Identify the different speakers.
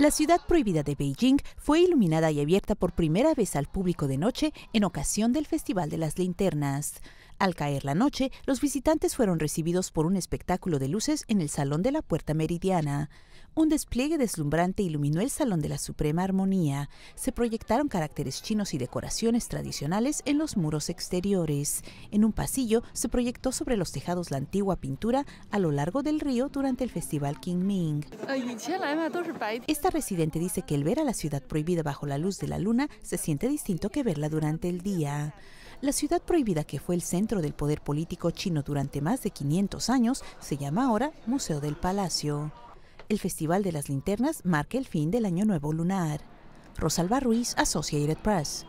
Speaker 1: La ciudad prohibida de Beijing fue iluminada y abierta por primera vez al público de noche en ocasión del Festival de las Linternas. Al caer la noche, los visitantes fueron recibidos por un espectáculo de luces en el Salón de la Puerta Meridiana. Un despliegue deslumbrante iluminó el Salón de la Suprema Armonía. Se proyectaron caracteres chinos y decoraciones tradicionales en los muros exteriores. En un pasillo se proyectó sobre los tejados la antigua pintura a lo largo del río durante el Festival Qingming. Esta residente dice que el ver a la ciudad prohibida bajo la luz de la luna se siente distinto que verla durante el día. La ciudad prohibida que fue el centro del poder político chino durante más de 500 años se llama ahora Museo del Palacio el Festival de las Linternas marca el fin del Año Nuevo Lunar. Rosalba Ruiz Associated Press.